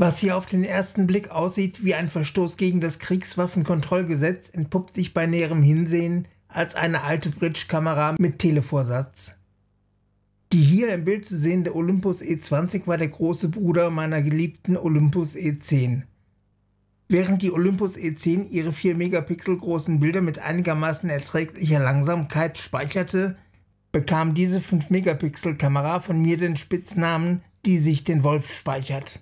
Was hier auf den ersten Blick aussieht wie ein Verstoß gegen das Kriegswaffenkontrollgesetz, entpuppt sich bei näherem Hinsehen als eine alte Bridge-Kamera mit Televorsatz. Die hier im Bild zu sehende Olympus E20 war der große Bruder meiner geliebten Olympus E10. Während die Olympus E10 ihre 4 Megapixel großen Bilder mit einigermaßen erträglicher Langsamkeit speicherte, bekam diese 5 Megapixel Kamera von mir den Spitznamen, die sich den Wolf speichert.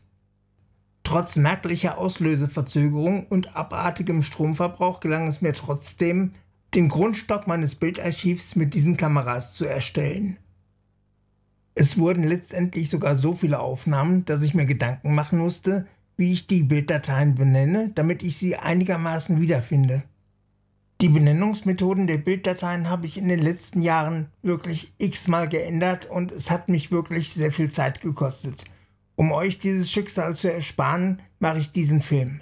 Trotz merklicher Auslöseverzögerung und abartigem Stromverbrauch gelang es mir trotzdem, den Grundstock meines Bildarchivs mit diesen Kameras zu erstellen. Es wurden letztendlich sogar so viele Aufnahmen, dass ich mir Gedanken machen musste, wie ich die Bilddateien benenne, damit ich sie einigermaßen wiederfinde. Die Benennungsmethoden der Bilddateien habe ich in den letzten Jahren wirklich x-mal geändert und es hat mich wirklich sehr viel Zeit gekostet. Um euch dieses Schicksal zu ersparen, mache ich diesen Film.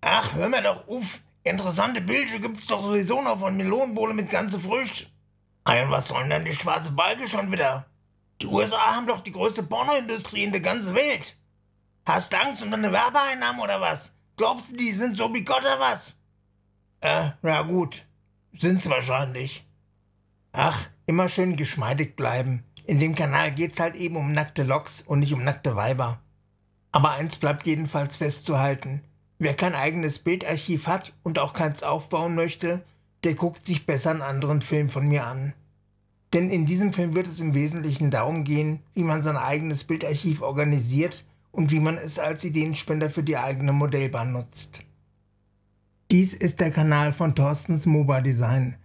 Ach, hör mir doch uff, Interessante Bilder gibt's doch sowieso noch von Melonenbowle mit ganze Früchte. Ein, was sollen denn die schwarze Balke schon wieder? Die USA haben doch die größte Pornoindustrie in der ganzen Welt. Hast du Angst um deine Werbeeinnahmen oder was? Glaubst du, die sind so wie Gott oder was? Äh, na gut. Sind's wahrscheinlich. Ach, immer schön geschmeidig bleiben. In dem Kanal geht es halt eben um nackte Loks und nicht um nackte Weiber. Aber eins bleibt jedenfalls festzuhalten. Wer kein eigenes Bildarchiv hat und auch keins aufbauen möchte, der guckt sich besser einen anderen Film von mir an. Denn in diesem Film wird es im Wesentlichen darum gehen, wie man sein eigenes Bildarchiv organisiert und wie man es als Ideenspender für die eigene Modellbahn nutzt. Dies ist der Kanal von Thorstens MOBA Design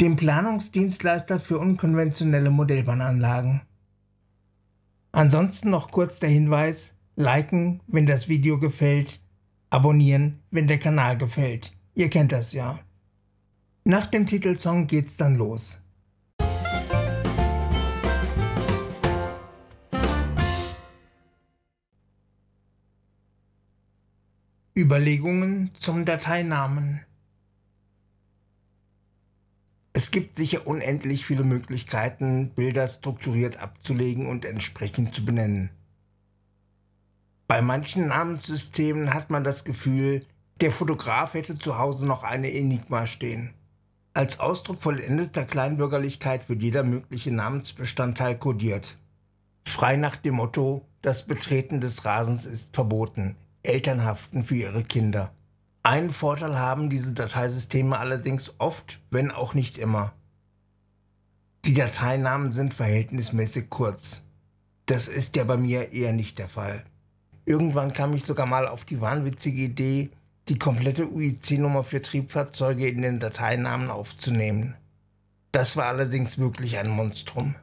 dem Planungsdienstleister für unkonventionelle Modellbahnanlagen. Ansonsten noch kurz der Hinweis, liken, wenn das Video gefällt, abonnieren, wenn der Kanal gefällt. Ihr kennt das ja. Nach dem Titelsong geht's dann los. Überlegungen zum Dateinamen es gibt sicher unendlich viele Möglichkeiten, Bilder strukturiert abzulegen und entsprechend zu benennen. Bei manchen Namenssystemen hat man das Gefühl, der Fotograf hätte zu Hause noch eine Enigma stehen. Als Ausdruck vollendeter Kleinbürgerlichkeit wird jeder mögliche Namensbestandteil kodiert. Frei nach dem Motto, das Betreten des Rasens ist verboten, Eltern haften für ihre Kinder. Einen Vorteil haben diese Dateisysteme allerdings oft, wenn auch nicht immer. Die Dateinamen sind verhältnismäßig kurz. Das ist ja bei mir eher nicht der Fall. Irgendwann kam ich sogar mal auf die wahnwitzige Idee, die komplette UIC-Nummer für Triebfahrzeuge in den Dateinamen aufzunehmen. Das war allerdings wirklich ein Monstrum.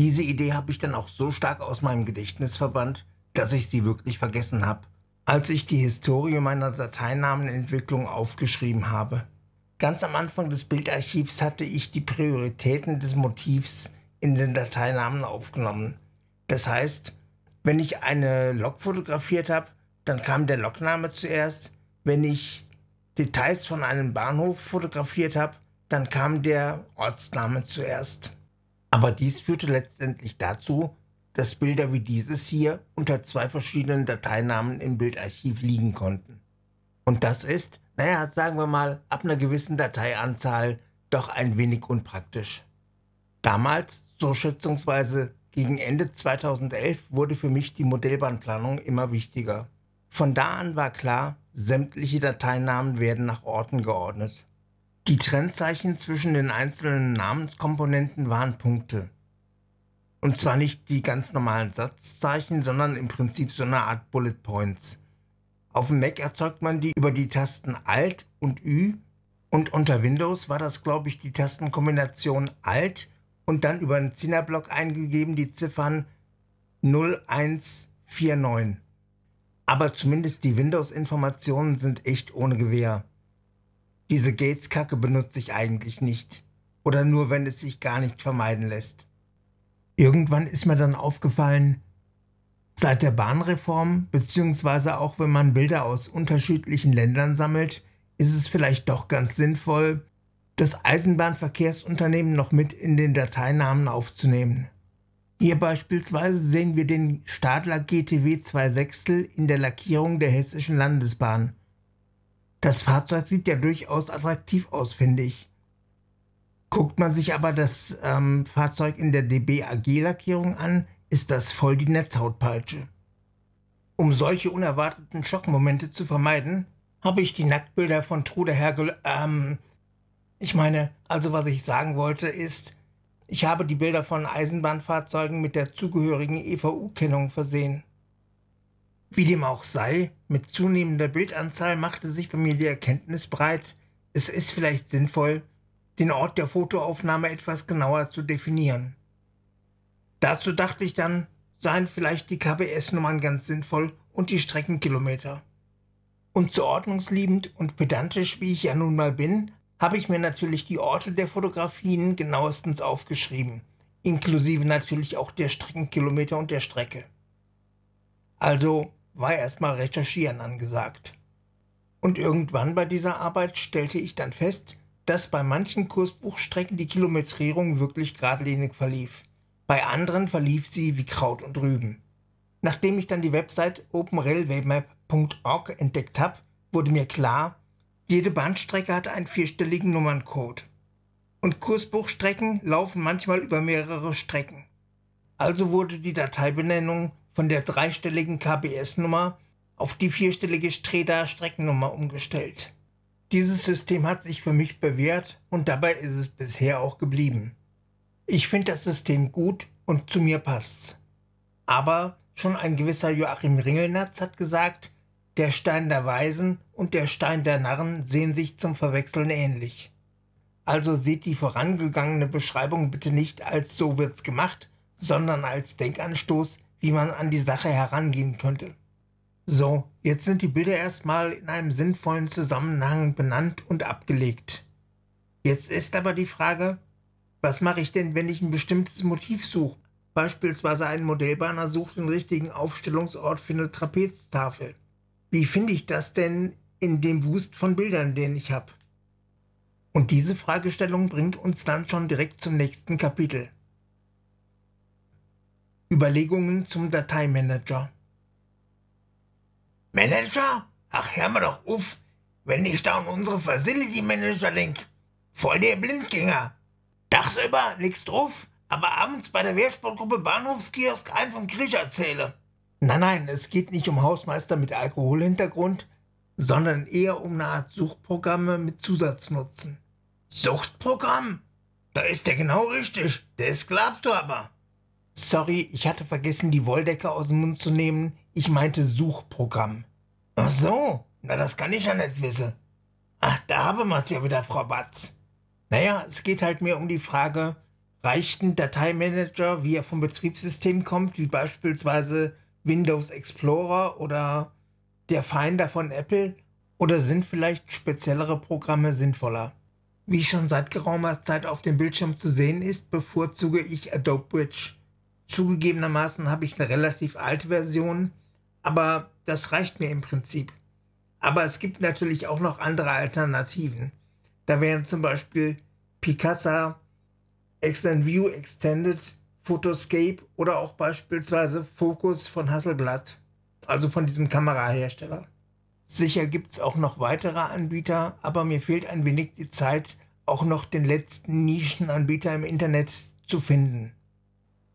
Diese Idee habe ich dann auch so stark aus meinem Gedächtnis verbannt, dass ich sie wirklich vergessen habe als ich die Historie meiner Dateinamenentwicklung aufgeschrieben habe. Ganz am Anfang des Bildarchivs hatte ich die Prioritäten des Motivs in den Dateinamen aufgenommen. Das heißt, wenn ich eine Lok fotografiert habe, dann kam der Lokname zuerst. Wenn ich Details von einem Bahnhof fotografiert habe, dann kam der Ortsname zuerst. Aber dies führte letztendlich dazu, dass Bilder wie dieses hier unter zwei verschiedenen Dateinamen im Bildarchiv liegen konnten. Und das ist, naja, sagen wir mal, ab einer gewissen Dateianzahl doch ein wenig unpraktisch. Damals, so schätzungsweise gegen Ende 2011, wurde für mich die Modellbahnplanung immer wichtiger. Von da an war klar, sämtliche Dateinamen werden nach Orten geordnet. Die Trennzeichen zwischen den einzelnen Namenskomponenten waren Punkte. Und zwar nicht die ganz normalen Satzzeichen, sondern im Prinzip so eine Art Bullet Points. Auf dem Mac erzeugt man die über die Tasten Alt und Ü. Und unter Windows war das, glaube ich, die Tastenkombination Alt und dann über einen Zinnerblock eingegeben die Ziffern 0149. Aber zumindest die Windows-Informationen sind echt ohne Gewehr. Diese Gates-Kacke benutze ich eigentlich nicht. Oder nur, wenn es sich gar nicht vermeiden lässt irgendwann ist mir dann aufgefallen, seit der Bahnreform, beziehungsweise auch wenn man Bilder aus unterschiedlichen Ländern sammelt, ist es vielleicht doch ganz sinnvoll, das Eisenbahnverkehrsunternehmen noch mit in den Dateinamen aufzunehmen. Hier beispielsweise sehen wir den Stadler GTW 2 Sechstel in der Lackierung der Hessischen Landesbahn. Das Fahrzeug sieht ja durchaus attraktiv aus, finde ich. Guckt man sich aber das ähm, Fahrzeug in der DBAG-Lackierung an, ist das voll die Netzhautpeitsche. Um solche unerwarteten Schockmomente zu vermeiden, habe ich die Nacktbilder von Trude Hergel. Ähm, ich meine, also was ich sagen wollte ist, ich habe die Bilder von Eisenbahnfahrzeugen mit der zugehörigen EVU-Kennung versehen. Wie dem auch sei, mit zunehmender Bildanzahl machte sich bei mir die Erkenntnis breit, es ist vielleicht sinnvoll, den Ort der Fotoaufnahme etwas genauer zu definieren. Dazu dachte ich dann, seien vielleicht die KBS-Nummern ganz sinnvoll und die Streckenkilometer. Und so ordnungsliebend und pedantisch wie ich ja nun mal bin, habe ich mir natürlich die Orte der Fotografien genauestens aufgeschrieben, inklusive natürlich auch der Streckenkilometer und der Strecke. Also war erstmal Recherchieren angesagt. Und irgendwann bei dieser Arbeit stellte ich dann fest, dass bei manchen Kursbuchstrecken die Kilometrierung wirklich geradlinig verlief. Bei anderen verlief sie wie Kraut und Rüben. Nachdem ich dann die Website openrailwaymap.org entdeckt habe, wurde mir klar, jede Bahnstrecke hat einen vierstelligen Nummerncode. Und Kursbuchstrecken laufen manchmal über mehrere Strecken. Also wurde die Dateibenennung von der dreistelligen KBS-Nummer auf die vierstellige Streda-Streckennummer umgestellt. Dieses System hat sich für mich bewährt und dabei ist es bisher auch geblieben. Ich finde das System gut und zu mir passt's. Aber schon ein gewisser Joachim Ringelnatz hat gesagt, der Stein der Weisen und der Stein der Narren sehen sich zum Verwechseln ähnlich. Also seht die vorangegangene Beschreibung bitte nicht als so wird's gemacht, sondern als Denkanstoß, wie man an die Sache herangehen könnte. So, jetzt sind die Bilder erstmal in einem sinnvollen Zusammenhang benannt und abgelegt. Jetzt ist aber die Frage, was mache ich denn, wenn ich ein bestimmtes Motiv suche? Beispielsweise ein Modellbahner sucht den richtigen Aufstellungsort für eine Trapeztafel. Wie finde ich das denn in dem Wust von Bildern, den ich habe? Und diese Fragestellung bringt uns dann schon direkt zum nächsten Kapitel. Überlegungen zum Dateimanager. Manager? Ach, hör mal doch uff, wenn ich da an unsere Facility Manager denk. Voll der Blindgänger. Tagsüber nix drauf, aber abends bei der Wehrsportgruppe Bahnhofskiosk einen vom Krieg erzähle. Nein, nein, es geht nicht um Hausmeister mit Alkoholhintergrund, sondern eher um eine Art Suchtprogramme mit Zusatznutzen. Suchtprogramm? Da ist der genau richtig. Das glaubst du aber. Sorry, ich hatte vergessen, die Wolldecke aus dem Mund zu nehmen. Ich meinte Suchprogramm. Ach so, na das kann ich ja nicht wissen. Ach, da haben wir es ja wieder, Frau Batz. Naja, es geht halt mehr um die Frage, reicht ein Dateimanager, wie er vom Betriebssystem kommt, wie beispielsweise Windows Explorer oder der Finder von Apple, oder sind vielleicht speziellere Programme sinnvoller? Wie schon seit geraumer Zeit auf dem Bildschirm zu sehen ist, bevorzuge ich Adobe Bridge. Zugegebenermaßen habe ich eine relativ alte Version, aber das reicht mir im Prinzip. Aber es gibt natürlich auch noch andere Alternativen. Da wären zum Beispiel Picasa, Extend View Extended, Photoscape oder auch beispielsweise Focus von Hasselblad, also von diesem Kamerahersteller. Sicher gibt es auch noch weitere Anbieter, aber mir fehlt ein wenig die Zeit, auch noch den letzten Nischenanbieter im Internet zu finden.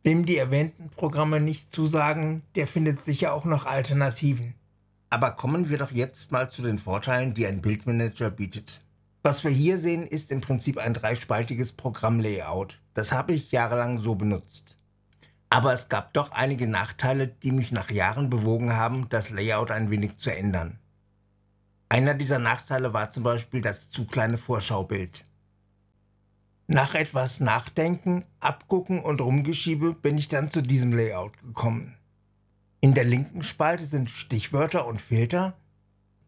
Wem die erwähnten Programme nicht zusagen, der findet sicher auch noch Alternativen. Aber kommen wir doch jetzt mal zu den Vorteilen, die ein Bildmanager bietet. Was wir hier sehen, ist im Prinzip ein dreispaltiges Programmlayout. Das habe ich jahrelang so benutzt. Aber es gab doch einige Nachteile, die mich nach Jahren bewogen haben, das Layout ein wenig zu ändern. Einer dieser Nachteile war zum Beispiel das zu kleine Vorschaubild. Nach etwas Nachdenken, Abgucken und Rumgeschiebe bin ich dann zu diesem Layout gekommen. In der linken Spalte sind Stichwörter und Filter,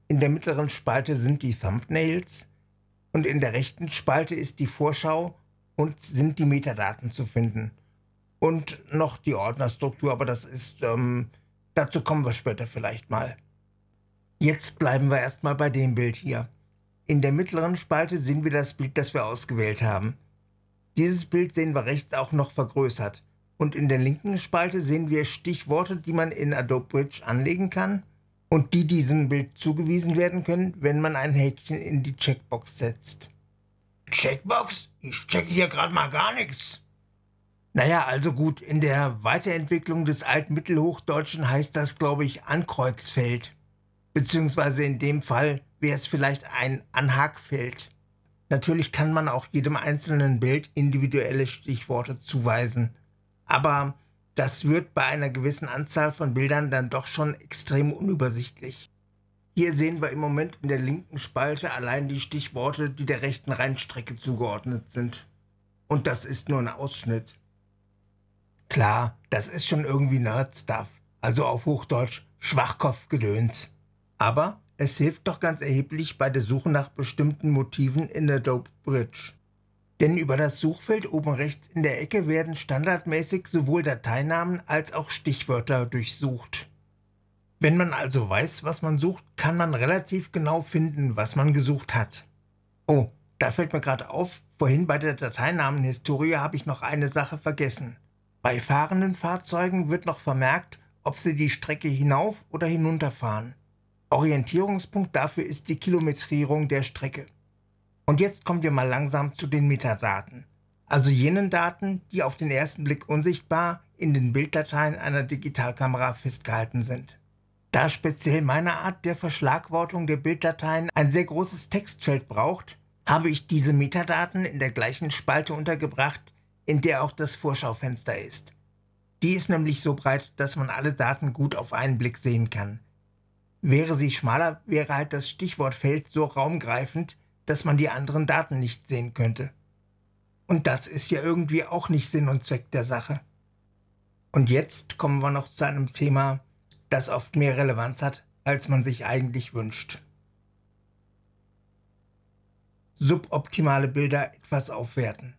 in der mittleren Spalte sind die Thumbnails und in der rechten Spalte ist die Vorschau und sind die Metadaten zu finden. Und noch die Ordnerstruktur, aber das ist, ähm, dazu kommen wir später vielleicht mal. Jetzt bleiben wir erstmal bei dem Bild hier. In der mittleren Spalte sehen wir das Bild, das wir ausgewählt haben. Dieses Bild sehen wir rechts auch noch vergrößert. Und in der linken Spalte sehen wir Stichworte, die man in Adobe Bridge anlegen kann und die diesem Bild zugewiesen werden können, wenn man ein Häkchen in die Checkbox setzt. Checkbox? Ich checke hier gerade mal gar nichts. Naja, also gut, in der Weiterentwicklung des Altmittelhochdeutschen heißt das, glaube ich, Ankreuzfeld. Beziehungsweise in dem Fall wäre es vielleicht ein Anhackfeld. Natürlich kann man auch jedem einzelnen Bild individuelle Stichworte zuweisen, aber das wird bei einer gewissen Anzahl von Bildern dann doch schon extrem unübersichtlich. Hier sehen wir im Moment in der linken Spalte allein die Stichworte, die der rechten Rennstrecke zugeordnet sind. Und das ist nur ein Ausschnitt. Klar, das ist schon irgendwie Nerdstuff, also auf Hochdeutsch Schwachkopfgedöns. Aber es hilft doch ganz erheblich bei der Suche nach bestimmten Motiven in der Dope Bridge. Denn über das Suchfeld oben rechts in der Ecke werden standardmäßig sowohl Dateinamen als auch Stichwörter durchsucht. Wenn man also weiß, was man sucht, kann man relativ genau finden, was man gesucht hat. Oh, da fällt mir gerade auf, vorhin bei der Dateinamenhistorie habe ich noch eine Sache vergessen. Bei fahrenden Fahrzeugen wird noch vermerkt, ob sie die Strecke hinauf oder hinunterfahren. Orientierungspunkt dafür ist die Kilometrierung der Strecke. Und jetzt kommen wir mal langsam zu den Metadaten, also jenen Daten, die auf den ersten Blick unsichtbar in den Bilddateien einer Digitalkamera festgehalten sind. Da speziell meine Art der Verschlagwortung der Bilddateien ein sehr großes Textfeld braucht, habe ich diese Metadaten in der gleichen Spalte untergebracht, in der auch das Vorschaufenster ist. Die ist nämlich so breit, dass man alle Daten gut auf einen Blick sehen kann. Wäre sie schmaler, wäre halt das Stichwortfeld so raumgreifend, dass man die anderen Daten nicht sehen könnte. Und das ist ja irgendwie auch nicht Sinn und Zweck der Sache. Und jetzt kommen wir noch zu einem Thema, das oft mehr Relevanz hat, als man sich eigentlich wünscht. Suboptimale Bilder etwas aufwerten.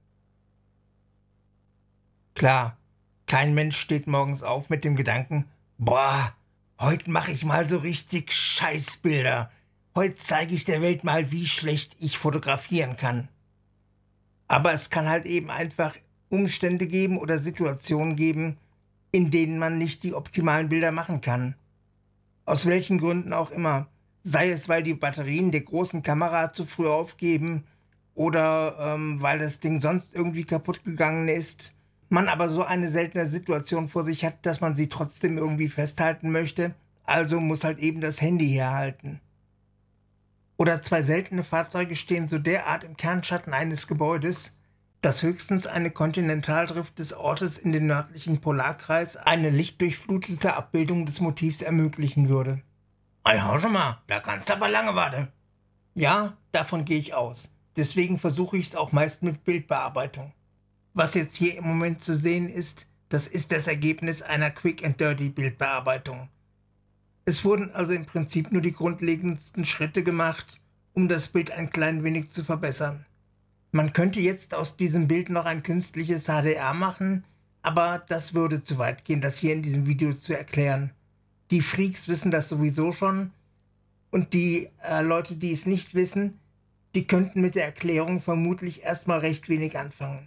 Klar, kein Mensch steht morgens auf mit dem Gedanken, boah, Heute mache ich mal so richtig Scheißbilder. Heute zeige ich der Welt mal, wie schlecht ich fotografieren kann. Aber es kann halt eben einfach Umstände geben oder Situationen geben, in denen man nicht die optimalen Bilder machen kann. Aus welchen Gründen auch immer. Sei es, weil die Batterien der großen Kamera zu früh aufgeben oder ähm, weil das Ding sonst irgendwie kaputt gegangen ist man aber so eine seltene Situation vor sich hat, dass man sie trotzdem irgendwie festhalten möchte, also muss halt eben das Handy herhalten. Oder zwei seltene Fahrzeuge stehen so derart im Kernschatten eines Gebäudes, dass höchstens eine Kontinentaldrift des Ortes in den nördlichen Polarkreis eine lichtdurchflutete Abbildung des Motivs ermöglichen würde. Ei, hau schon mal, da kannst du aber lange warten. Ja, davon gehe ich aus. Deswegen versuche ich es auch meist mit Bildbearbeitung. Was jetzt hier im Moment zu sehen ist, das ist das Ergebnis einer Quick and Dirty Bildbearbeitung. Es wurden also im Prinzip nur die grundlegendsten Schritte gemacht, um das Bild ein klein wenig zu verbessern. Man könnte jetzt aus diesem Bild noch ein künstliches HDR machen, aber das würde zu weit gehen, das hier in diesem Video zu erklären. Die Freaks wissen das sowieso schon und die äh, Leute, die es nicht wissen, die könnten mit der Erklärung vermutlich erstmal recht wenig anfangen.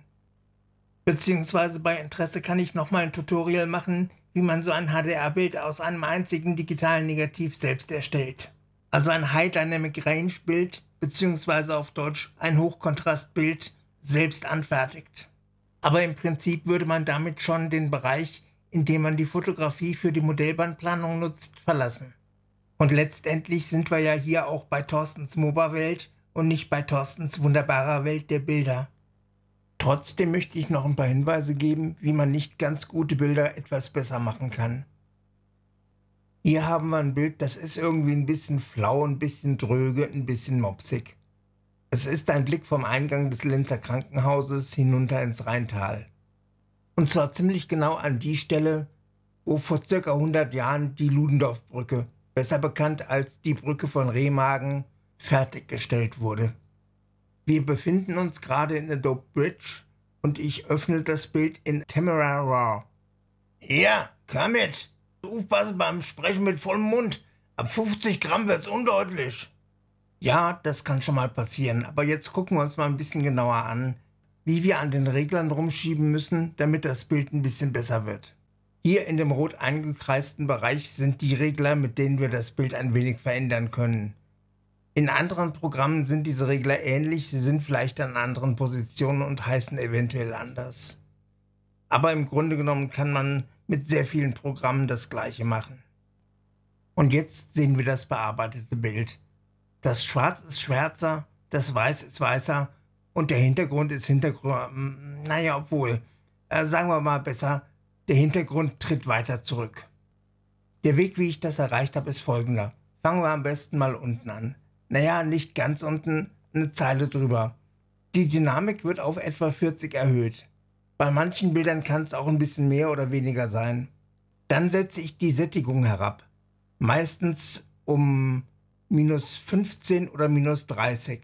Beziehungsweise bei Interesse kann ich nochmal ein Tutorial machen, wie man so ein HDR-Bild aus einem einzigen digitalen Negativ selbst erstellt. Also ein High Dynamic Range Bild, beziehungsweise auf Deutsch ein Hochkontrastbild selbst anfertigt. Aber im Prinzip würde man damit schon den Bereich, in dem man die Fotografie für die Modellbahnplanung nutzt, verlassen. Und letztendlich sind wir ja hier auch bei Thorstens MOBA-Welt und nicht bei Thorstens wunderbarer Welt der Bilder. Trotzdem möchte ich noch ein paar Hinweise geben, wie man nicht ganz gute Bilder etwas besser machen kann. Hier haben wir ein Bild, das ist irgendwie ein bisschen flau, ein bisschen dröge, ein bisschen mopsig. Es ist ein Blick vom Eingang des Linzer Krankenhauses hinunter ins Rheintal. Und zwar ziemlich genau an die Stelle, wo vor ca. 100 Jahren die Ludendorffbrücke, besser bekannt als die Brücke von Remagen, fertiggestellt wurde. Wir befinden uns gerade in Adobe Bridge und ich öffne das Bild in Camera Raw. Hier, komm jetzt! Aufpassen beim Sprechen mit vollem Mund. Ab 50 Gramm wird's undeutlich. Ja, das kann schon mal passieren, aber jetzt gucken wir uns mal ein bisschen genauer an, wie wir an den Reglern rumschieben müssen, damit das Bild ein bisschen besser wird. Hier in dem rot eingekreisten Bereich sind die Regler, mit denen wir das Bild ein wenig verändern können. In anderen Programmen sind diese Regler ähnlich, sie sind vielleicht an anderen Positionen und heißen eventuell anders. Aber im Grunde genommen kann man mit sehr vielen Programmen das gleiche machen. Und jetzt sehen wir das bearbeitete Bild. Das Schwarz ist schwärzer, das Weiß ist weißer und der Hintergrund ist Hintergrund. Hm, naja, obwohl, äh, sagen wir mal besser, der Hintergrund tritt weiter zurück. Der Weg, wie ich das erreicht habe, ist folgender. Fangen wir am besten mal unten an naja, nicht ganz unten, eine Zeile drüber. Die Dynamik wird auf etwa 40 erhöht. Bei manchen Bildern kann es auch ein bisschen mehr oder weniger sein. Dann setze ich die Sättigung herab. Meistens um minus 15 oder minus 30.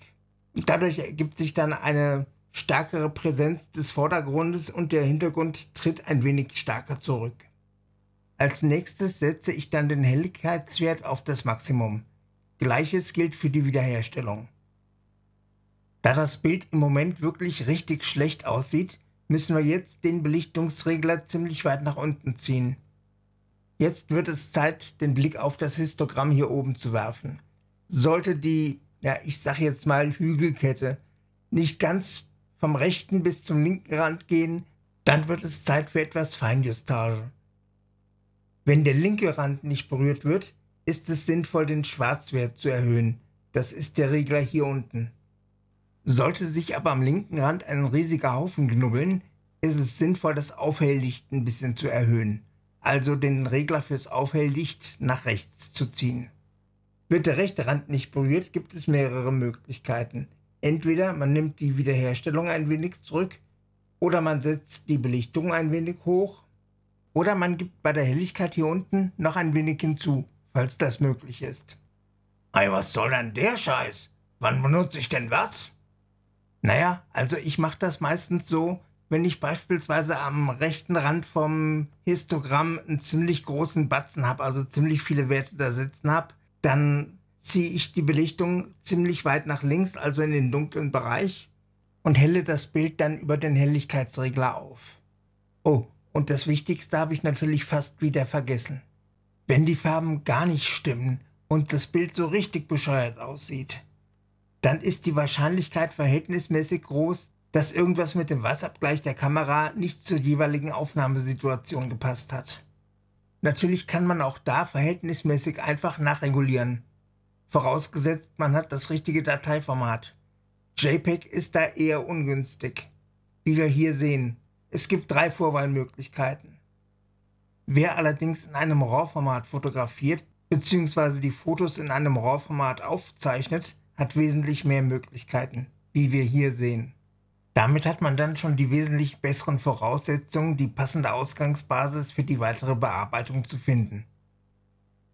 Dadurch ergibt sich dann eine stärkere Präsenz des Vordergrundes und der Hintergrund tritt ein wenig stärker zurück. Als nächstes setze ich dann den Helligkeitswert auf das Maximum. Gleiches gilt für die Wiederherstellung. Da das Bild im Moment wirklich richtig schlecht aussieht, müssen wir jetzt den Belichtungsregler ziemlich weit nach unten ziehen. Jetzt wird es Zeit, den Blick auf das Histogramm hier oben zu werfen. Sollte die, ja, ich sag jetzt mal Hügelkette, nicht ganz vom rechten bis zum linken Rand gehen, dann wird es Zeit für etwas Feinjustage. Wenn der linke Rand nicht berührt wird, ist es sinnvoll, den Schwarzwert zu erhöhen. Das ist der Regler hier unten. Sollte sich aber am linken Rand ein riesiger Haufen knubbeln, ist es sinnvoll, das Aufhelllicht ein bisschen zu erhöhen, also den Regler fürs Aufhelllicht nach rechts zu ziehen. Wird der rechte Rand nicht berührt, gibt es mehrere Möglichkeiten. Entweder man nimmt die Wiederherstellung ein wenig zurück, oder man setzt die Belichtung ein wenig hoch, oder man gibt bei der Helligkeit hier unten noch ein wenig hinzu, falls das möglich ist. Ei, was soll denn der Scheiß? Wann benutze ich denn was? Naja, also ich mache das meistens so, wenn ich beispielsweise am rechten Rand vom Histogramm einen ziemlich großen Batzen habe, also ziemlich viele Werte da sitzen habe, dann ziehe ich die Belichtung ziemlich weit nach links, also in den dunklen Bereich, und helle das Bild dann über den Helligkeitsregler auf. Oh, und das Wichtigste habe ich natürlich fast wieder vergessen wenn die Farben gar nicht stimmen und das Bild so richtig bescheuert aussieht, dann ist die Wahrscheinlichkeit verhältnismäßig groß, dass irgendwas mit dem Weißabgleich der Kamera nicht zur jeweiligen Aufnahmesituation gepasst hat. Natürlich kann man auch da verhältnismäßig einfach nachregulieren, vorausgesetzt man hat das richtige Dateiformat. JPEG ist da eher ungünstig. Wie wir hier sehen, es gibt drei Vorwahlmöglichkeiten. Wer allerdings in einem RAW-Format fotografiert bzw. die Fotos in einem RAW-Format aufzeichnet, hat wesentlich mehr Möglichkeiten, wie wir hier sehen. Damit hat man dann schon die wesentlich besseren Voraussetzungen, die passende Ausgangsbasis für die weitere Bearbeitung zu finden.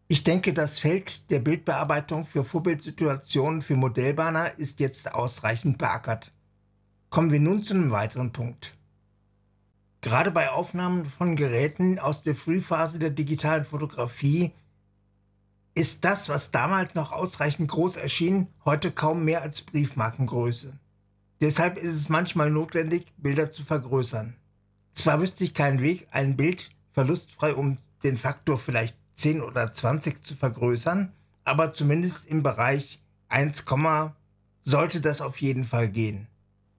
Ich denke, das Feld der Bildbearbeitung für Vorbildsituationen für Modellbahner ist jetzt ausreichend beackert. Kommen wir nun zu einem weiteren Punkt gerade bei Aufnahmen von Geräten aus der Frühphase der digitalen Fotografie ist das, was damals noch ausreichend groß erschien, heute kaum mehr als Briefmarkengröße. Deshalb ist es manchmal notwendig, Bilder zu vergrößern. Zwar wüsste ich keinen Weg, ein Bild verlustfrei um den Faktor vielleicht 10 oder 20 zu vergrößern, aber zumindest im Bereich 1, sollte das auf jeden Fall gehen.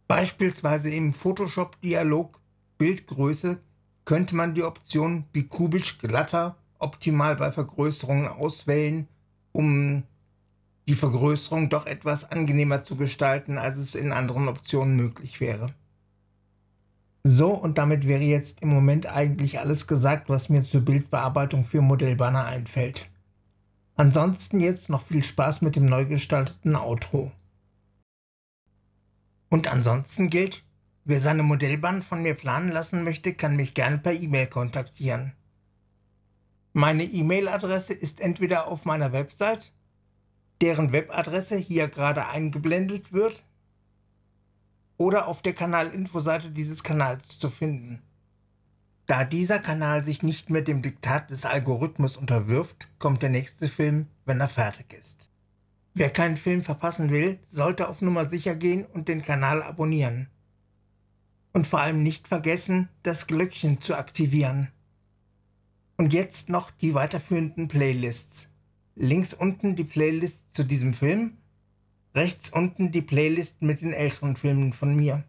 Beispielsweise im Photoshop-Dialog Bildgröße könnte man die Option bikubisch glatter optimal bei Vergrößerungen auswählen, um die Vergrößerung doch etwas angenehmer zu gestalten, als es in anderen Optionen möglich wäre. So, und damit wäre jetzt im Moment eigentlich alles gesagt, was mir zur Bildbearbeitung für Modellbanner einfällt. Ansonsten jetzt noch viel Spaß mit dem neu gestalteten Outro. Und ansonsten gilt, Wer seine Modellbahn von mir planen lassen möchte, kann mich gerne per E-Mail kontaktieren. Meine E-Mail-Adresse ist entweder auf meiner Website, deren Webadresse hier gerade eingeblendet wird, oder auf der Kanalinfo-Seite dieses Kanals zu finden. Da dieser Kanal sich nicht mehr dem Diktat des Algorithmus unterwirft, kommt der nächste Film, wenn er fertig ist. Wer keinen Film verpassen will, sollte auf Nummer sicher gehen und den Kanal abonnieren. Und vor allem nicht vergessen, das Glöckchen zu aktivieren. Und jetzt noch die weiterführenden Playlists. Links unten die Playlist zu diesem Film, rechts unten die Playlist mit den älteren Filmen von mir.